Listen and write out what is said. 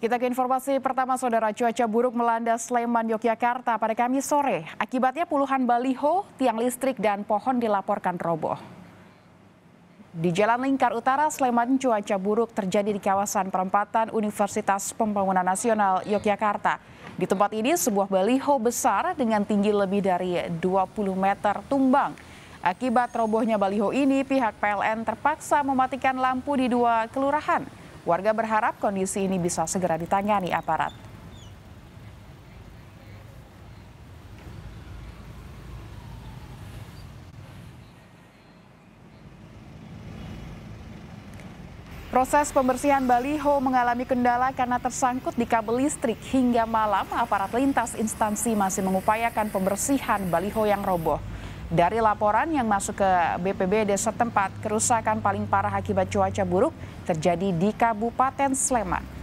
Kita ke informasi pertama saudara cuaca buruk melanda Sleman Yogyakarta pada Kamis sore. Akibatnya puluhan baliho, tiang listrik dan pohon dilaporkan roboh. Di Jalan Lingkar Utara Sleman cuaca buruk terjadi di kawasan perempatan Universitas Pembangunan Nasional Yogyakarta. Di tempat ini sebuah baliho besar dengan tinggi lebih dari 20 meter tumbang. Akibat robohnya baliho ini pihak PLN terpaksa mematikan lampu di dua kelurahan. Warga berharap kondisi ini bisa segera ditangani aparat. Proses pembersihan baliho mengalami kendala karena tersangkut di kabel listrik. Hingga malam, aparat lintas instansi masih mengupayakan pembersihan baliho yang roboh. Dari laporan yang masuk ke BPBD setempat, kerusakan paling parah akibat cuaca buruk terjadi di Kabupaten Sleman.